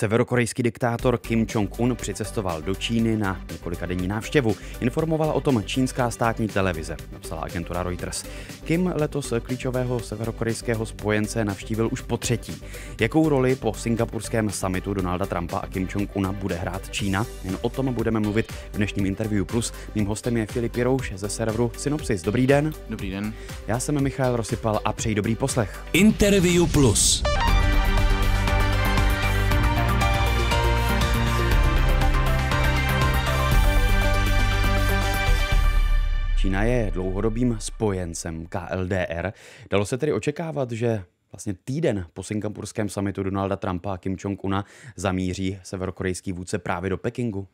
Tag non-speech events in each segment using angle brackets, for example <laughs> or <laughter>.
Severokorejský diktátor Kim Jong-un přicestoval do Číny na několika denní návštěvu. Informovala o tom čínská státní televize, napsala agentura Reuters. Kim letos klíčového severokorejského spojence navštívil už po třetí. Jakou roli po singapurském summitu Donalda Trumpa a Kim Jong-una bude hrát Čína? Jen o tom budeme mluvit v dnešním interview. Plus mým hostem je Filip Jirouš ze serveru Synopsis. Dobrý den. Dobrý den. Já jsem Michal Rosypal a přeji dobrý poslech. Interview Plus. Čína je dlouhodobým spojencem KLDR. Dalo se tedy očekávat, že vlastně týden po singapurském samitu Donalda Trumpa a Kim Jong-una zamíří severokorejský vůdce právě do Pekingu?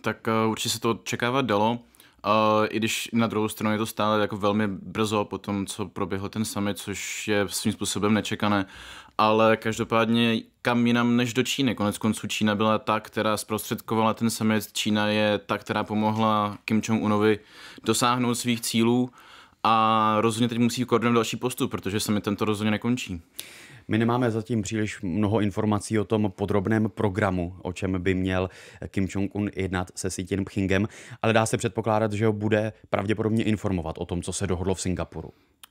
Tak uh, určitě se to očekávat dalo. Uh, I když na druhou stranu je to stále jako velmi brzo po tom, co proběhl ten summit, což je svým způsobem nečekané ale každopádně kam jinam než do Číny. Konec konců Čína byla ta, která zprostředkovala ten summit, Čína je ta, která pomohla Kim Jong-unovi dosáhnout svých cílů a rozhodně teď musí koordinovat další postup, protože se mi tento rozhodně nekončí. My nemáme zatím příliš mnoho informací o tom podrobném programu, o čem by měl Kim Jong-un jednat se Xi Jinpingem, ale dá se předpokládat, že ho bude pravděpodobně informovat o tom, co se dohodlo v Singapuru.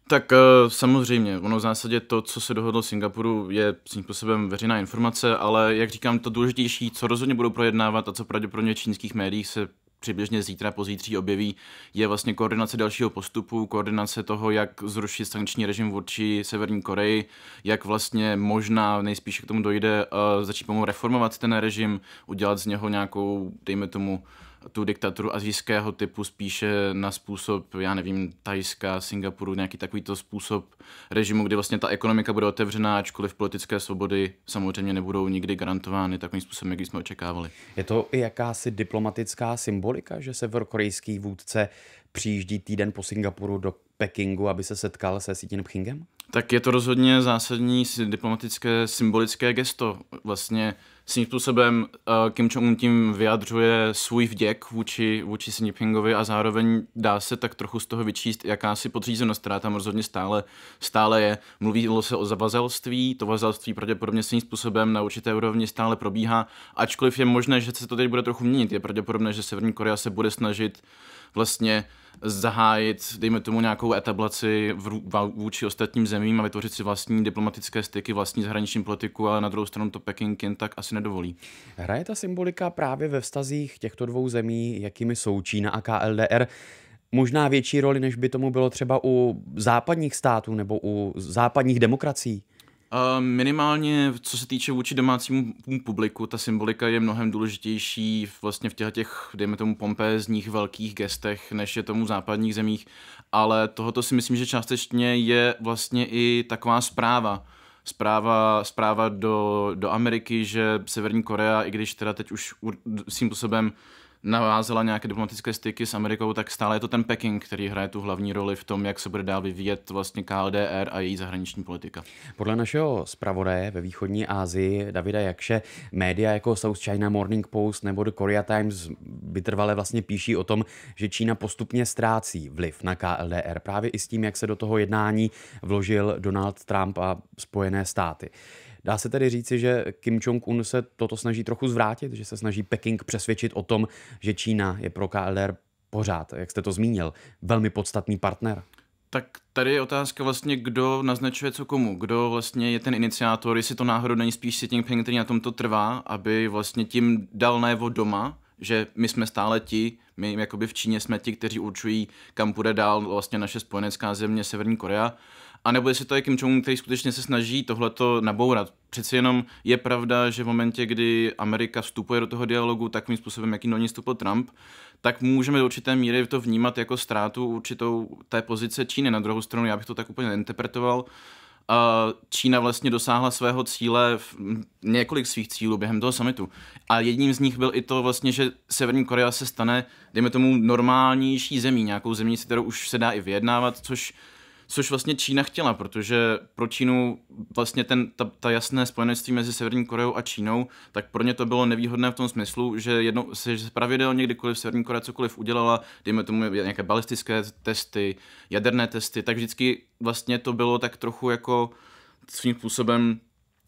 Tak eh, samozřejmě, ono v zásadě to, co se dohodlo v Singapuru, je svým způsobem veřejná informace, ale jak říkám, to důležitější, co rozhodně budou projednávat a co pravděpodobně v čínských médiích se přibližně zítra, pozítří objeví, je vlastně koordinace dalšího postupu, koordinace toho, jak zrušit sankční režim vůči Severní Koreji, jak vlastně možná nejspíše k tomu dojde, začít pomalu reformovat ten režim, udělat z něho nějakou, dejme tomu, tu diktaturu azijského typu spíše na způsob, já nevím, Tajska, Singapuru, nějaký takovýto způsob režimu, kdy vlastně ta ekonomika bude otevřená, ačkoliv politické svobody samozřejmě nebudou nikdy garantovány takovým způsobem, jak jsme očekávali. Je to i jakási diplomatická symbolika, že severokorejský vůdce přijíždí týden po Singapuru do Pekingu, aby se setkal se Xi Pchingem? Tak je to rozhodně zásadní diplomatické symbolické gesto. Vlastně Svým způsobem uh, Kim Jong-un tím vyjadřuje svůj vděk vůči, vůči Xi Jinpingovi a zároveň dá se tak trochu z toho vyčíst jakási podřízenost, která tam rozhodně stále, stále je. Mluvilo se o zavazelství, to vazelství pravděpodobně svým způsobem na určité úrovni stále probíhá, ačkoliv je možné, že se to teď bude trochu měnit. Je pravděpodobné, že Severní Korea se bude snažit vlastně uh, zahájit, dejme tomu, nějakou etablaci vůči ostatním zemím a vytvořit si vlastní diplomatické styky, vlastní zahraniční politiku, ale na druhou stranu to Peking jen tak asi nedovolí. Hraje ta symbolika právě ve vztazích těchto dvou zemí, jakými jsou Čína a KLDR, možná větší roli, než by tomu bylo třeba u západních států nebo u západních demokracií? Minimálně, co se týče vůči domácímu publiku, ta symbolika je mnohem důležitější vlastně v těch, těch dejme tomu, pompézních velkých gestech, než je tomu v západních zemích, ale tohoto si myslím, že částečně je vlastně i taková zpráva, zpráva, zpráva do, do Ameriky, že Severní Korea, i když teda teď už svým způsobem navázala nějaké diplomatické styky s Amerikou, tak stále je to ten Peking, který hraje tu hlavní roli v tom, jak se bude dál vyvíjet vlastně KLDR a její zahraniční politika. Podle našeho zpravodaje ve východní Asii Davida Jakše média jako South China Morning Post nebo The Korea Times vytrvale vlastně píší o tom, že Čína postupně ztrácí vliv na KLDR právě i s tím, jak se do toho jednání vložil Donald Trump a Spojené státy. Dá se tedy říci, že Kim Jong-un se toto snaží trochu zvrátit, že se snaží Peking přesvědčit o tom, že Čína je pro KLDR pořád, jak jste to zmínil, velmi podstatný partner. Tak tady je otázka vlastně, kdo naznačuje co komu, kdo vlastně je ten iniciátor, jestli to náhodou není spíš Xi Jinping, který na tom to trvá, aby vlastně tím dal najevo doma, že my jsme stále ti, my jakoby v Číně jsme ti, kteří určují, kam půjde dál vlastně naše spojenecká země Severní Korea, a nebo jestli to je Kim Jong-un, který skutečně se snaží tohleto nabourat. Přeci jenom je pravda, že v momentě, kdy Amerika vstupuje do toho dialogu takovým způsobem, jaký do ní vstupil Trump, tak můžeme do určité míry to vnímat jako ztrátu určitou té pozice Číny. Na druhou stranu, já bych to tak úplně interpretoval. Čína vlastně dosáhla svého cíle, několik svých cílů během toho summitu. A jedním z nich byl i to vlastně, že Severní Korea se stane, dejme tomu, normálnější zemí, nějakou zemí, se kterou už se dá i vyjednávat, což což vlastně Čína chtěla, protože pro Čínu vlastně ten, ta, ta jasné spojenectví mezi Severní Koreou a Čínou, tak pro ně to bylo nevýhodné v tom smyslu, že, jedno, že pravidelně kdykoliv Severní Korea cokoliv udělala, dejme tomu nějaké balistické testy, jaderné testy, tak vždycky vlastně to bylo tak trochu jako svým způsobem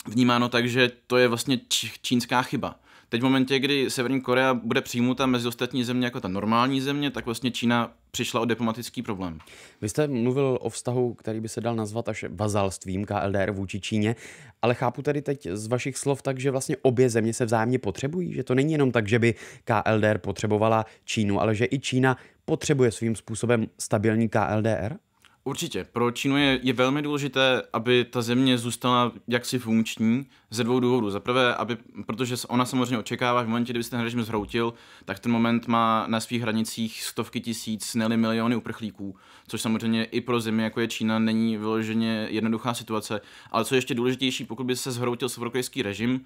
vnímáno tak, že to je vlastně čínská chyba. Teď v momentě, kdy Severní Korea bude přijmuta mezi ostatní země jako ta normální země, tak vlastně Čína přišla o diplomatický problém. Vy jste mluvil o vztahu, který by se dal nazvat až vazalstvím KLDR vůči Číně, ale chápu tady teď z vašich slov tak, že vlastně obě země se vzájemně potřebují, že to není jenom tak, že by KLDR potřebovala Čínu, ale že i Čína potřebuje svým způsobem stabilní KLDR? Určitě. Pro Čínu je, je velmi důležité, aby ta země zůstala jaksi funkční ze dvou důvodů. Za prvé, aby, protože ona samozřejmě očekává, že v momentě, kdyby se ten režim zhroutil, tak ten moment má na svých hranicích stovky tisíc, ne miliony uprchlíků, což samozřejmě i pro zemi, jako je Čína, není vyloženě jednoduchá situace. Ale co je ještě důležitější, pokud by se zhroutil severokorejský režim,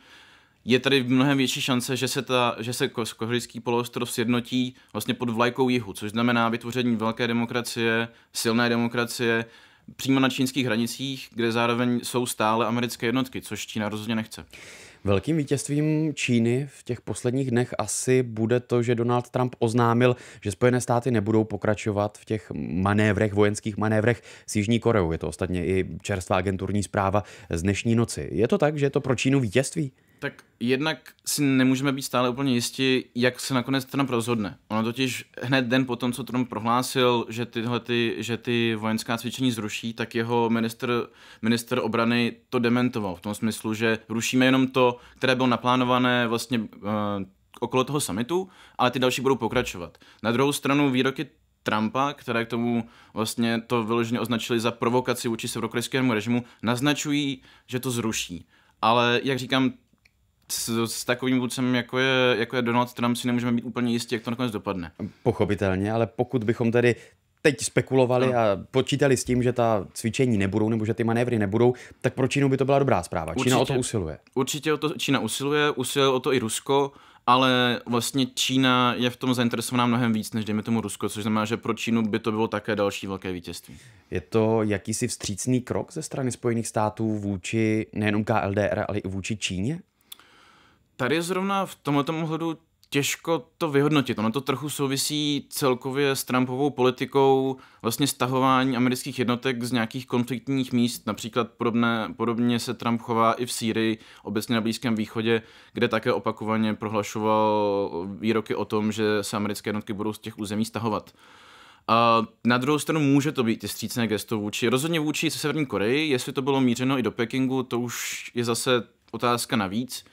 je tady mnohem větší šance, že se, ta, že se kohlický poloostrov sjednotí vlastně pod vlajkou jihu, což znamená vytvoření velké demokracie, silné demokracie, přímo na čínských hranicích, kde zároveň jsou stále americké jednotky, což Čína rozhodně nechce. Velkým vítězstvím Číny v těch posledních dnech asi bude to, že Donald Trump oznámil, že Spojené státy nebudou pokračovat v těch manévrech, vojenských manévrech s Jižní Koreou. Je to ostatně i čerstvá agenturní zpráva z dnešní noci. Je to tak, že je to pro Čínu vítězství? tak jednak si nemůžeme být stále úplně jistí, jak se nakonec Trump rozhodne. Ono totiž hned den po tom, co Trump prohlásil, že, tyhle ty, že ty vojenská cvičení zruší, tak jeho minister, minister obrany to dementoval v tom smyslu, že rušíme jenom to, které bylo naplánované vlastně uh, okolo toho summitu, ale ty další budou pokračovat. Na druhou stranu výroky Trumpa, které k tomu vlastně to vyloženě označili za provokaci vůči severokorejskému režimu, naznačují, že to zruší. Ale jak říkám, s, s takovým vůdcem, jako je, jako je Donald Trump, si nemůžeme být úplně jistí, jak to nakonec dopadne. Pochopitelně, ale pokud bychom tedy teď spekulovali no. a počítali s tím, že ta cvičení nebudou nebo že ty manévry nebudou, tak pro Čínu by to byla dobrá zpráva. Určitě, Čína o to usiluje. Určitě o to Čína usiluje, usiluje o to i Rusko, ale vlastně Čína je v tom zainteresovaná mnohem víc než dejme tomu Rusko, což znamená, že pro Čínu by to bylo také další velké vítězství. Je to jakýsi vstřícný krok ze strany Spojených států vůči nejenom KLDR, ale i vůči Číně? tady je zrovna v tomto ohledu těžko to vyhodnotit. Ono to trochu souvisí celkově s Trumpovou politikou vlastně stahování amerických jednotek z nějakých konfliktních míst. Například podobné, podobně se Trump chová i v Sýrii, obecně na Blízkém východě, kde také opakovaně prohlašoval výroky o tom, že se americké jednotky budou z těch území stahovat. A na druhou stranu může to být i střícné gesto vůči, rozhodně vůči Severní Koreji, jestli to bylo mířeno i do Pekingu, to už je zase otázka navíc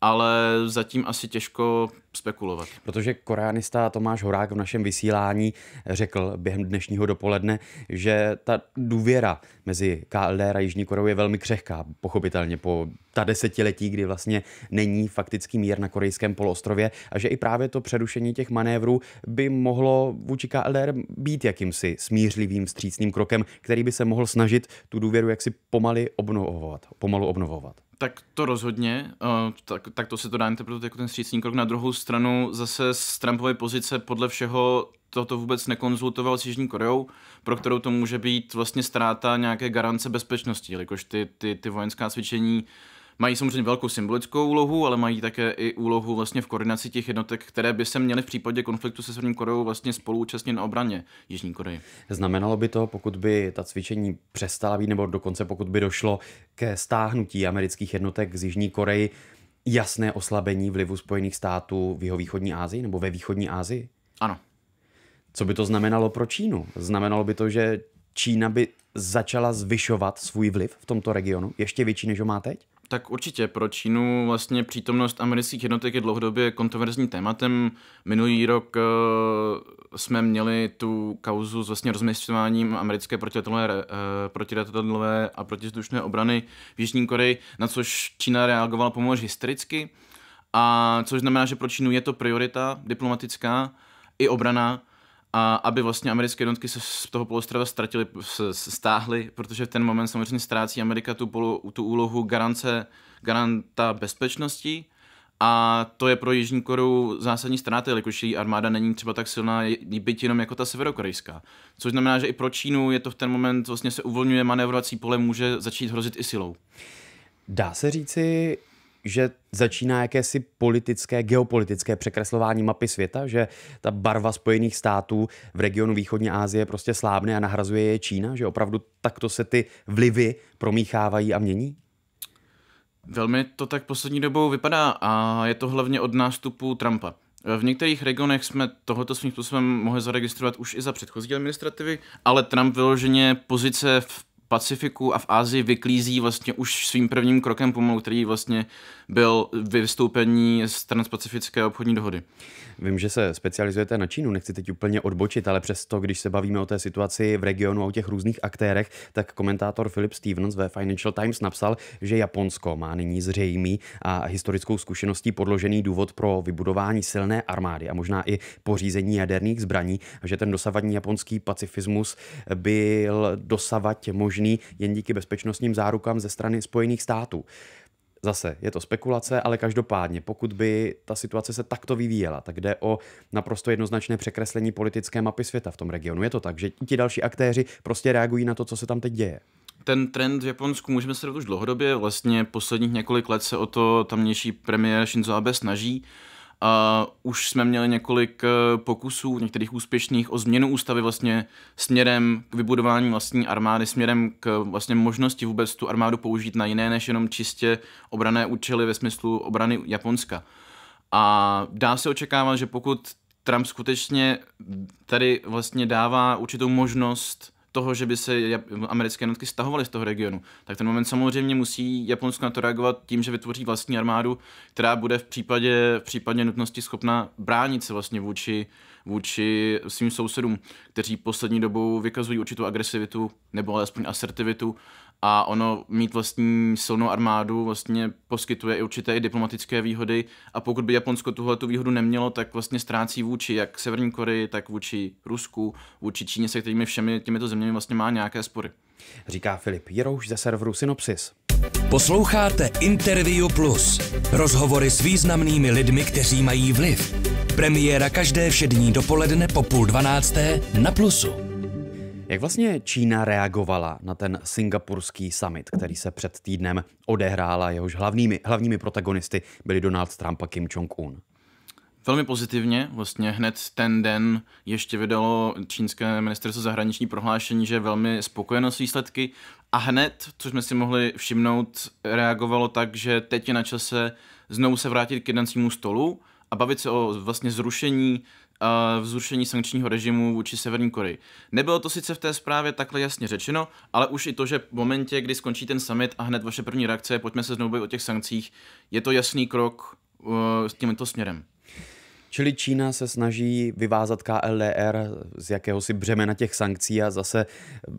ale zatím asi těžko spekulovat. Protože koreanista Tomáš Horák v našem vysílání řekl během dnešního dopoledne, že ta důvěra mezi KLDR a Jižní Koreou je velmi křehká, pochopitelně po ta desetiletí, kdy vlastně není faktický mír na korejském poloostrově a že i právě to přerušení těch manévrů by mohlo vůči KLDR být jakýmsi smířlivým, střícným krokem, který by se mohl snažit tu důvěru jaksi pomaly obnovovat, pomalu obnovovat. Tak to rozhodně, uh, tak, tak to se to dá interpretovat jako ten střícný krok. Na druhou stranu zase z Trumpovy pozice podle všeho toto vůbec nekonzultoval s Jižní Koreou, pro kterou to může být vlastně ztráta nějaké garance bezpečnosti, jelikož ty, ty, ty vojenská cvičení uh, mají samozřejmě velkou symbolickou úlohu, ale mají také i úlohu vlastně v koordinaci těch jednotek, které by se měly v případě konfliktu se Severní Koreou vlastně spoluúčastnit na obraně Jižní Koreje. Znamenalo by to, pokud by ta cvičení přestala být, nebo dokonce pokud by došlo ke stáhnutí amerických jednotek z Jižní Koreji, jasné oslabení vlivu Spojených států v jeho východní Asii nebo ve východní Asii? Ano. Co by to znamenalo pro Čínu? Znamenalo by to, že Čína by začala zvyšovat svůj vliv v tomto regionu, ještě větší, než ho má teď? Tak určitě pro Čínu vlastně přítomnost amerických jednotek je dlouhodobě kontroverzním tématem. Minulý rok uh, jsme měli tu kauzu s vlastně rozměstňováním americké protiletadlové, uh, a protizdušné obrany v Jižní Koreji, na což Čína reagovala pomalu hystericky, a což znamená, že pro Čínu je to priorita diplomatická i obrana a aby vlastně americké jednotky se z toho poloostrova se stáhly, protože v ten moment samozřejmě ztrácí Amerika tu, polo, tu úlohu garance, garanta bezpečnosti a to je pro Jižní Koreu zásadní ztráta, jelikož její armáda není třeba tak silná, byť jenom jako ta severokorejská. Což znamená, že i pro Čínu je to v ten moment, vlastně se uvolňuje manévrovací pole, může začít hrozit i silou. Dá se říci, že začíná jakési politické, geopolitické překreslování mapy světa, že ta barva Spojených států v regionu východní Asie prostě slábne a nahrazuje je Čína, že opravdu takto se ty vlivy promíchávají a mění? Velmi to tak poslední dobou vypadá a je to hlavně od nástupu Trumpa. V některých regionech jsme tohoto svým způsobem mohli zaregistrovat už i za předchozí administrativy, ale Trump vyloženě pozice v Pacifiku a v Ázii vyklízí vlastně už svým prvním krokem pomalu, který vlastně byl vystoupení z transpacifické obchodní dohody. Vím, že se specializujete na Čínu, nechci teď úplně odbočit, ale přesto, když se bavíme o té situaci v regionu a o těch různých aktérech, tak komentátor Philip Stevens ve Financial Times napsal, že Japonsko má nyní zřejmý a historickou zkušeností podložený důvod pro vybudování silné armády a možná i pořízení jaderných zbraní, a že ten dosavadní japonský pacifismus byl dosavat možný možný jen díky bezpečnostním zárukám ze strany Spojených států. Zase je to spekulace, ale každopádně, pokud by ta situace se takto vyvíjela, tak jde o naprosto jednoznačné překreslení politické mapy světa v tom regionu. Je to tak, že ti další aktéři prostě reagují na to, co se tam teď děje ten trend v Japonsku můžeme sledovat už dlouhodobě. Vlastně posledních několik let se o to tamnější premiér Shinzo Abe snaží. A už jsme měli několik eh, pokusů, některých úspěšných, o změnu ústavy vlastně směrem k vybudování vlastní armády, směrem k eh, vlastně možnosti vůbec tu armádu použít na jiné než jenom čistě obrané účely ve smyslu obrany Japonska. A dá se očekávat, že pokud Trump skutečně tady vlastně dává určitou možnost toho, že by se americké jednotky stahovaly z toho regionu. Tak ten moment samozřejmě musí Japonsko na to reagovat tím, že vytvoří vlastní armádu, která bude v případě, v případě nutnosti schopna bránit se vlastně vůči, vůči svým sousedům, kteří poslední dobou vykazují určitou agresivitu nebo alespoň asertivitu a ono mít vlastní silnou armádu vlastně poskytuje i určité i diplomatické výhody a pokud by Japonsko tuhle tu výhodu nemělo, tak vlastně ztrácí vůči jak Severní Koreji, tak vůči Rusku, vůči Číně, se kterými všemi těmito zeměmi vlastně má nějaké spory. Říká Filip Jirouš ze serveru Synopsis. Posloucháte Interview Plus. Rozhovory s významnými lidmi, kteří mají vliv. Premiéra každé všední dopoledne po půl dvanácté na Plusu. Jak vlastně Čína reagovala na ten singapurský summit, který se před týdnem odehrála, jehož hlavními, hlavními protagonisty byli Donald Trump a Kim Jong-un? Velmi pozitivně, vlastně hned ten den ještě vydalo čínské ministerstvo zahraniční prohlášení, že je velmi spokojeno s výsledky a hned, což jsme si mohli všimnout, reagovalo tak, že teď je na čase znovu se vrátit k jednacímu stolu a bavit se o vlastně zrušení vzrušení sankčního režimu vůči Severní Koreji. Nebylo to sice v té zprávě takhle jasně řečeno, ale už i to, že v momentě, kdy skončí ten summit a hned vaše první reakce pojďme se znovu o těch sankcích, je to jasný krok uh, s tímto směrem. Čili Čína se snaží vyvázat KLDR z jakéhosi břemena těch sankcí a zase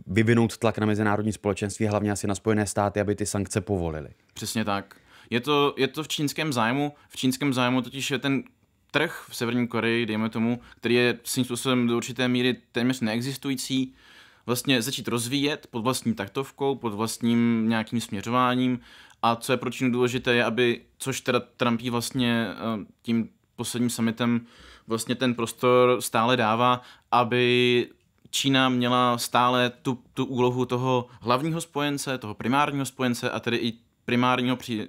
vyvinout tlak na mezinárodní společenství, hlavně asi na Spojené státy, aby ty sankce povolili. Přesně tak. Je to, je to v čínském zájmu. V čínském zájmu totiž je ten trh v Severní Koreji, dejme tomu, který je svým způsobem do určité míry téměř neexistující, vlastně začít rozvíjet pod vlastní taktovkou, pod vlastním nějakým směřováním a co je pro Čínu důležité, je, aby, což teda Trumpí vlastně eh, tím posledním summitem vlastně ten prostor stále dává, aby Čína měla stále tu, tu úlohu toho hlavního spojence, toho primárního spojence a tedy i primárního, pří,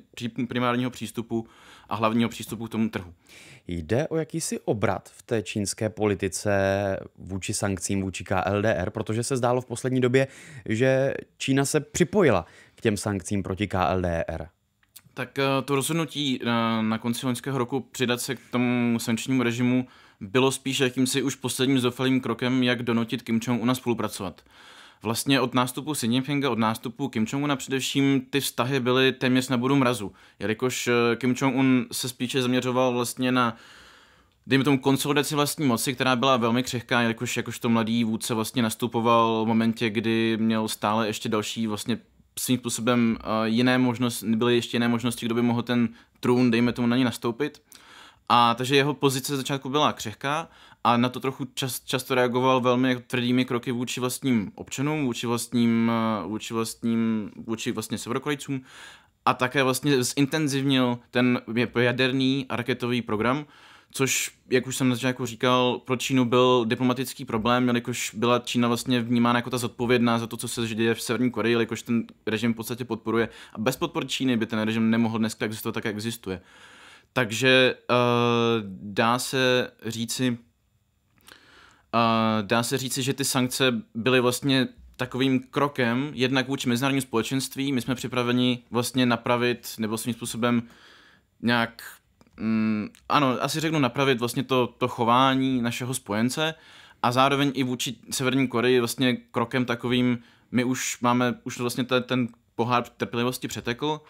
primárního přístupu a hlavního přístupu k tomu trhu. Jde o jakýsi obrat v té čínské politice vůči sankcím, vůči KLDR, protože se zdálo v poslední době, že Čína se připojila k těm sankcím proti KLDR. Tak eh, to rozhodnutí eh, na konci loňského roku přidat se k tomu sankčnímu režimu bylo spíše jakýmsi už posledním zofalým krokem, jak donutit Kim jong un spolupracovat vlastně od nástupu Xi Jinpinga, od nástupu Kim Jong-una především ty vztahy byly téměř na bodu mrazu, jelikož eh, Kim Jong-un se spíše zaměřoval vlastně na dejme tomu konsolidaci vlastní moci, která byla velmi křehká, jelikož jakožto mladý vůdce vlastně nastupoval v momentě, kdy měl stále ještě další vlastně svým způsobem eh, jiné možnosti, byly ještě jiné možnosti, kdo by mohl ten trůn, dejme tomu, na ní nastoupit. A takže jeho pozice z začátku byla křehká a na to trochu čas, často reagoval velmi tvrdými kroky vůči vlastním občanům, vůči vlastním, eh, vůči vlastním, vůči vlastně severokorejcům a také vlastně zintenzivnil ten jaderný a raketový program, což, jak už jsem na začátku říkal, pro Čínu byl diplomatický problém, jelikož byla Čína vlastně vnímána jako ta zodpovědná za to, co se děje v Severní Koreji, jelikož ten režim v podstatě podporuje. A bez podpor Číny by ten režim nemohl dneska existovat tak, jak existuje. Takže uh, dá se říci, dá se říci, že ty sankce byly vlastně takovým krokem, jednak vůči mezinárodnímu společenství, my jsme připraveni vlastně napravit nebo svým způsobem nějak, mm, ano, asi řeknu napravit vlastně to, to chování našeho spojence a zároveň i vůči Severní Koreji vlastně krokem takovým, my už máme, už vlastně ten, ten pohár trpělivosti přetekl,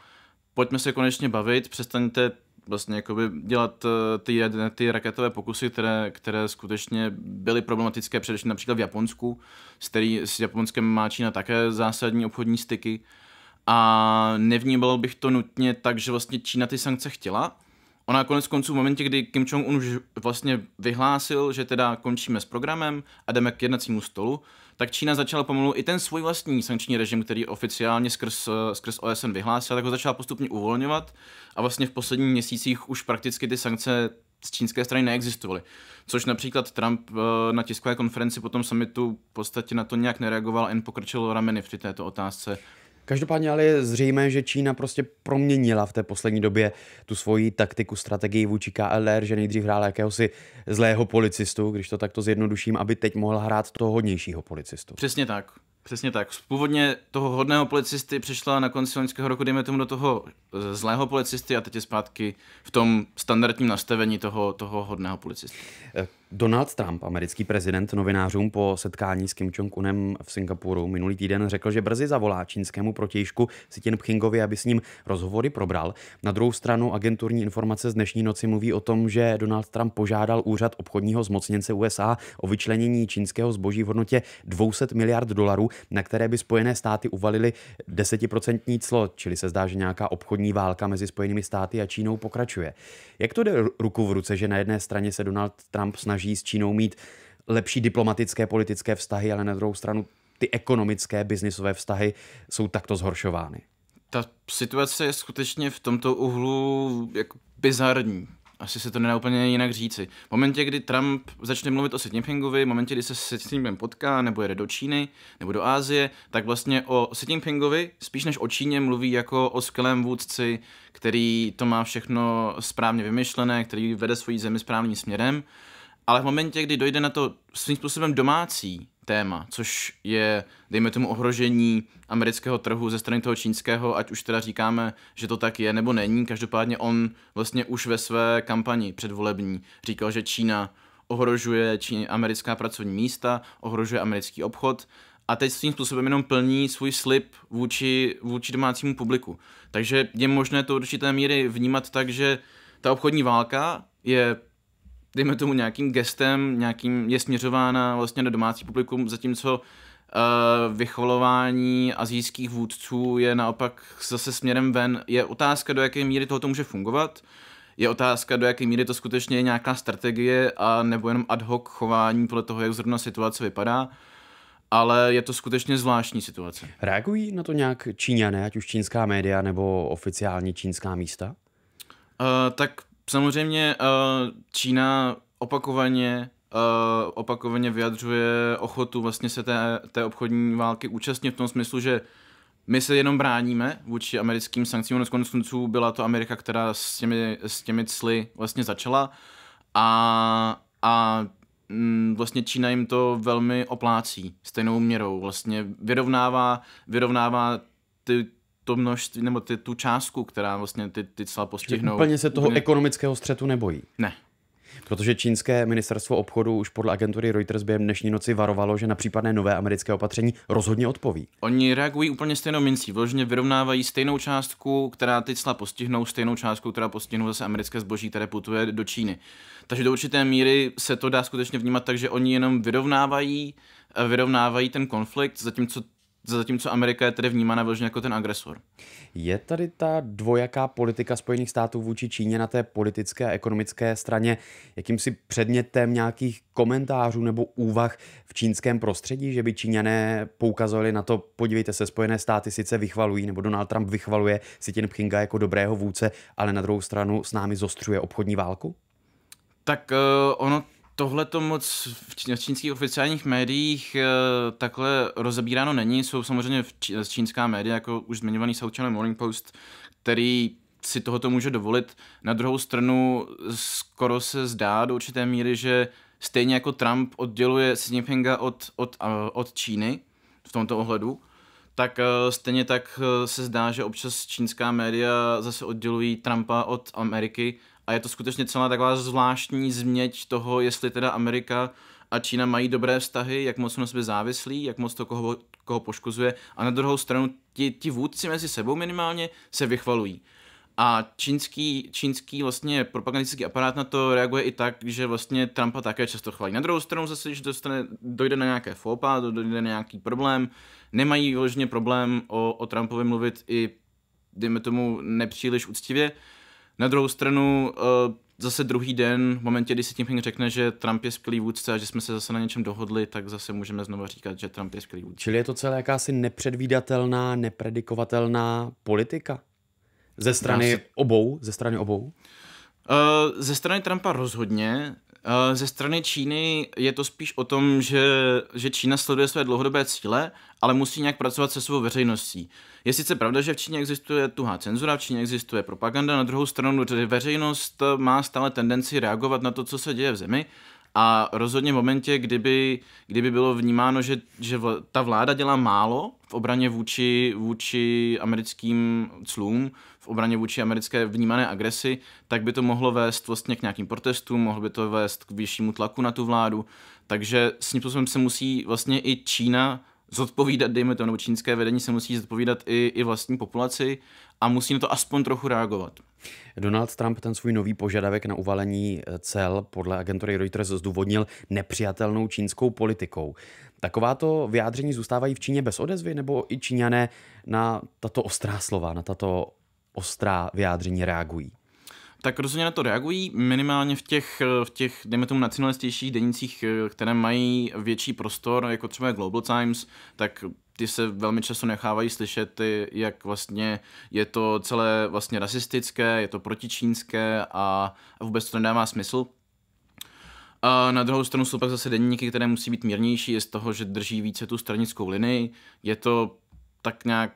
pojďme se konečně bavit, přestaňte vlastně jakoby dělat eh, ty, ty raketové pokusy, které, které skutečně byly problematické, především například v Japonsku, s, který, s Japonskem má Čína také zásadní obchodní styky. A nevnímal bych to nutně tak, že vlastně Čína ty sankce chtěla. Ona konec konců v momentě, kdy Kim Jong-un už vlastně vyhlásil, že teda končíme s programem a jdeme k jednacímu stolu, tak Čína začala pomalu i ten svůj vlastní sankční režim, který oficiálně skrz, eh, skrz OSN vyhlásila, tak ho začala postupně uvolňovat a vlastně v posledních měsících už prakticky ty sankce z čínské strany neexistovaly. Což například Trump eh, na tiskové konferenci po tom summitu v podstatě na to nějak nereagoval a jen pokrčil rameny při této otázce Každopádně ale je zřejmé, že Čína prostě proměnila v té poslední době tu svoji taktiku, strategii vůči KLR, že nejdřív hrála jakéhosi zlého policistu, když to takto zjednoduším, aby teď mohl hrát toho hodnějšího policistu. Přesně tak. Přesně tak. původně toho hodného policisty přišla na konci loňského roku, dejme tomu, do toho zlého policisty a teď je zpátky v tom standardním nastavení toho, toho hodného policisty. Eh, Donald Trump, americký prezident, novinářům po setkání s Kim Jong-unem v Singapuru minulý týden řekl, že brzy zavolá čínskému protějšku Sitin Pchingovi, aby s ním rozhovory probral. Na druhou stranu agenturní informace z dnešní noci mluví o tom, že Donald Trump požádal úřad obchodního zmocněnce USA o vyčlenění čínského zboží v hodnotě 200 miliard dolarů, na které by Spojené státy uvalily 10% clo, čili se zdá, že nějaká obchodní válka mezi Spojenými státy a Čínou pokračuje. Jak to jde ruku v ruce, že na jedné straně se Donald Trump snaží snaží s Čínou mít lepší diplomatické, politické vztahy, ale na druhou stranu ty ekonomické, biznisové vztahy jsou takto zhoršovány. Ta situace je skutečně v tomto uhlu jako bizarní. Asi se to nedá úplně jinak říci. V momentě, kdy Trump začne mluvit o Xi Jinpingovi, v momentě, kdy se s Xi Jinpingem potká, nebo jede do Číny, nebo do Ázie, tak vlastně o Xi Jinpingovi spíš než o Číně mluví jako o skvělém vůdci, který to má všechno správně vymyšlené, který vede svoji zemi správným směrem. Ale v momentě, kdy dojde na to svým způsobem domácí téma, což je, dejme tomu, ohrožení amerického trhu ze strany toho čínského, ať už teda říkáme, že to tak je nebo není. Každopádně on vlastně už ve své kampani předvolební říkal, že Čína ohrožuje Číně americká pracovní místa, ohrožuje americký obchod a teď svým způsobem jenom plní svůj slib vůči, vůči domácímu publiku. Takže je možné to určité míry vnímat tak, že ta obchodní válka je dejme tomu nějakým gestem, nějakým je směřována vlastně na domácí publikum, zatímco eh, vycholování azijských vůdců je naopak zase směrem ven. Je otázka, do jaké míry tohoto může fungovat, je otázka, do jaké míry to skutečně je nějaká strategie a nebo jenom ad hoc chování podle toho, jak zrovna situace vypadá ale je to skutečně zvláštní situace. Reagují na to nějak Číňané, ať už čínská média nebo oficiální čínská místa? Uh, tak Samozřejmě eh, Čína opakovaně Uh, opakovaně vyjadřuje ochotu vlastně se té, té obchodní války účastnit v tom smyslu, že my se jenom bráníme vůči americkým sankcím. Ono konců byla to Amerika, která s těmi, s těmi cly vlastně začala a, a mm, vlastně Čína jim to velmi oplácí stejnou měrou. Vlastně vyrovnává, vyrovnává ty, to množství, nebo ty, tu částku, která vlastně ty, ty cla postihnou. Že úplně se toho úplně... ekonomického střetu nebojí. Ne. Protože čínské ministerstvo obchodu už podle agentury Reuters během dnešní noci varovalo, že na případné nové americké opatření rozhodně odpoví. Oni reagují úplně stejnou mincí, vložně vyrovnávají stejnou částku, která ty cla postihnou, stejnou částku, která postihnou zase americké zboží, které putuje do Číny. Takže do určité míry se to dá skutečně vnímat tak, že oni jenom vyrovnávají vyrovnávají ten konflikt, zatímco zatímco Amerika je tedy vnímána vlastně jako ten agresor. Je tady ta dvojaká politika Spojených států vůči Číně na té politické a ekonomické straně jakýmsi předmětem nějakých komentářů nebo úvah v čínském prostředí, že by Číňané poukazovali na to, podívejte se, Spojené státy sice vychvalují, nebo Donald Trump vychvaluje Xi Pchinga jako dobrého vůdce, ale na druhou stranu s námi zostřuje obchodní válku? Tak uh, ono tohle to moc v čínských oficiálních médiích eh, takhle rozebíráno není. Jsou samozřejmě čínská média, jako už zmiňovaný South China Morning Post, který si tohoto může dovolit. Na druhou stranu skoro se zdá do určité míry, že stejně jako Trump odděluje Xi Jinpinga od, od, eh, od Číny v tomto ohledu, tak eh, stejně tak eh, se zdá, že občas čínská média zase oddělují Trumpa od Ameriky a je to skutečně celá taková zvláštní změť toho, jestli teda Amerika a Čína mají dobré vztahy, jak moc jsou na sebe závislí, jak moc to koho, koho poškozuje a na druhou stranu ti, ti vůdci mezi sebou minimálně se vychvalují. A čínský, čínský vlastně propagandistický aparát na to reaguje i tak, že vlastně Trumpa také často chválí. Na druhou stranu zase, když dostane, dojde na nějaké fopa, dojde na nějaký problém, nemají vložně problém o, o Trumpovi mluvit i, dejme tomu, nepříliš úctivě. Na druhou stranu eh, zase druhý den, v momentě, kdy si tím řekne, že Trump je skvělý vůdce a že jsme se zase na něčem dohodli, tak zase můžeme znova říkat, že Trump je skvělý vůdce. Čili je to celé jakási nepředvídatelná, nepredikovatelná politika? Ze strany se... obou? Ze strany obou? Uh, ze strany Trumpa rozhodně. Uh, ze strany Číny je to spíš o tom, že, že Čína sleduje své dlouhodobé cíle, ale musí nějak pracovat se svou veřejností. Je sice pravda, že v Číně existuje tuhá cenzura, v Číně existuje propaganda, na druhou stranu veřejnost má stále tendenci reagovat na to, co se děje v zemi a rozhodně v momentě, kdyby, kdyby bylo vnímáno, že, že ta vláda dělá málo v obraně vůči, vůči americkým clům, v obraně vůči americké vnímané agresi, tak by to mohlo vést vlastně k nějakým protestům, mohlo by to vést k vyššímu tlaku na tu vládu. Takže s tím způsobem se musí vlastně i Čína zodpovídat, dejme to, nebo čínské vedení se musí zodpovídat i, i vlastní populaci a musí na to aspoň trochu reagovat. Donald Trump ten svůj nový požadavek na uvalení eh, cel podle agentury Reuters zdůvodnil nepřijatelnou čínskou politikou. Takováto vyjádření zůstávají v Číně bez odezvy, nebo i Číňané na tato ostrá slova, na tato ostrá vyjádření reagují? tak rozhodně na to reagují, minimálně v těch, eh, v těch dejme tomu, nacionalistějších denících, eh, které mají větší prostor, jako třeba Global Times, tak ty se velmi často nechávají slyšet, jak vlastně je to celé vlastně rasistické, je to protičínské a, a vůbec to nedává smysl. A na druhou stranu jsou pak zase denníky, které musí být mírnější, je z toho, že drží více tu stranickou linii. Je to tak nějak,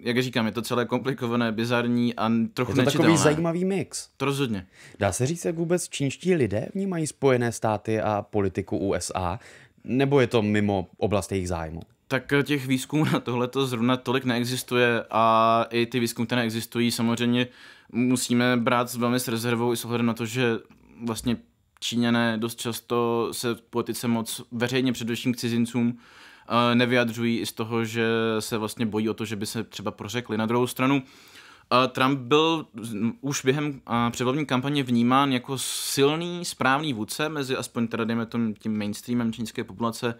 jak říkám, je to celé komplikované, bizarní a trochu Je to nečitelné. takový zajímavý mix. To rozhodně. Dá se říct, jak vůbec čínští lidé vnímají Spojené státy a politiku USA? nebo je to mimo oblast jejich zájmu? Tak eh, těch výzkumů na tohle to zrovna tolik neexistuje a i ty výzkumy, které neexistují, samozřejmě musíme brát s velmi s rezervou i s ohledem na to, že vlastně Číňané dost často se v politice moc veřejně především k cizincům eh, nevyjadřují i z toho, že se vlastně bojí o to, že by se třeba prořekli. Na druhou stranu, Trump byl už během předvolební kampaně vnímán jako silný, správný vůdce mezi aspoň teda dejme tím mainstreamem čínské populace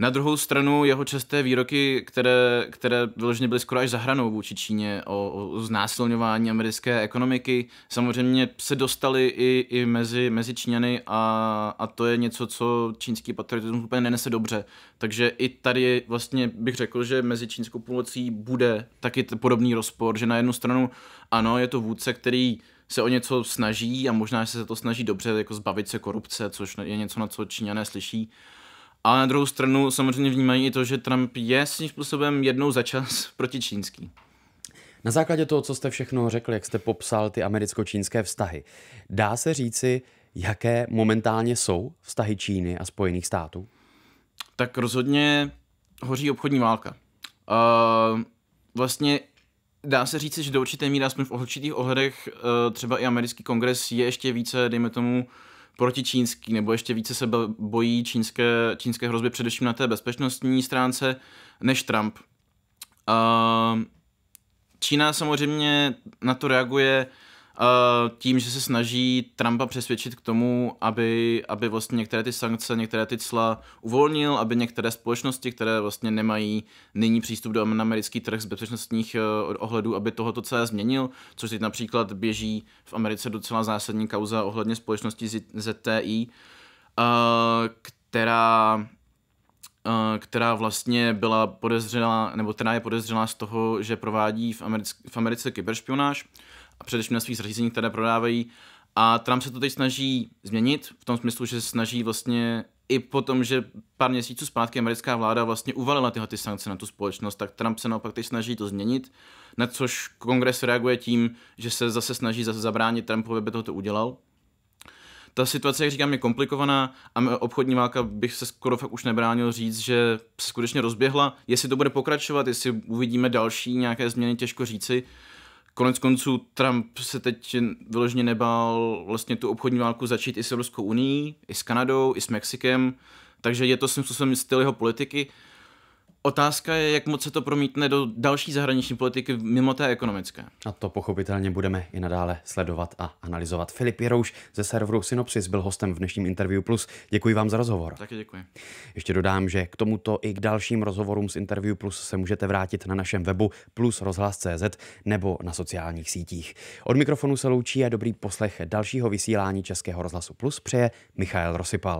na druhou stranu jeho časté výroky, které, které vyloženě byly skoro až za hranou vůči Číně o, o znásilňování americké ekonomiky, samozřejmě se dostaly i, i mezi, mezi Číňany a, a to je něco, co čínský patriotismus úplně nenese dobře. Takže i tady vlastně bych řekl, že mezi čínskou půlnocí bude taky podobný rozpor, že na jednu stranu ano, je to vůdce, který se o něco snaží a možná se to snaží dobře, jako zbavit se korupce, což je něco, na co Číňané slyší, ale na druhou stranu samozřejmě vnímají i to, že Trump je svým způsobem jednou za čas <laughs> protičínský. Na základě toho, co jste všechno řekl, jak jste popsal ty americko-čínské vztahy, dá se říci, jaké momentálně jsou vztahy Číny a Spojených států? Tak rozhodně hoří obchodní válka. Uh, vlastně dá se říci, že do určité míry, aspoň v určitých ohledech, uh, třeba i americký kongres je ještě více, dejme tomu, uh, protičínský, nebo ještě více se bojí čínské, čínské hrozby především na té bezpečnostní stránce, než Trump. Uh, Čína samozřejmě na to reaguje uh, Eh, tím, že se snaží Trumpa přesvědčit k tomu, aby, aby vlastně některé ty sankce, některé ty cla uvolnil, aby některé společnosti, které vlastně nemají nyní přístup do americký trh z bezpečnostních eh, ohledů, aby tohoto celé změnil, což teď například běží v Americe docela zásadní kauza ohledně společnosti ZTI, eh, která která vlastně byla podezřelá, nebo která je podezřelá z toho, že provádí v, Americe v Americe kyberšpionáž a především na svých zařízeních, které prodávají. A Trump se to teď snaží změnit v tom smyslu, že se snaží vlastně i po tom, že pár měsíců zpátky americká vláda vlastně uvalila tyhle ty sankce na tu společnost, tak Trump se naopak teď snaží to změnit, na což kongres reaguje tím, že se zase snaží zase zabránit Trumpovi, aby to udělal. Ta situace, jak říkám, je komplikovaná a obchodní válka bych se skoro fakt už nebránil říct, že skutečně rozběhla. Jestli to bude pokračovat, jestli uvidíme další nějaké změny, těžko říci. Konec konců Trump se teď vyloženě nebál vlastně tu obchodní válku začít i s Evropskou unii, i s Kanadou, i s Mexikem, takže je to svým způsobem styl jeho politiky. Otázka je, jak moc se to promítne do další zahraniční politiky mimo té ekonomické. A to pochopitelně budeme i nadále sledovat a analyzovat. Filip Jerouš ze serveru Synopsis byl hostem v dnešním Interview Plus. Děkuji vám za rozhovor. Taky děkuji. Ještě dodám, že k tomuto i k dalším rozhovorům z Interview Plus se můžete vrátit na našem webu plus nebo na sociálních sítích. Od mikrofonu se loučí a dobrý poslech dalšího vysílání Českého rozhlasu Plus přeje Michael Rosipal.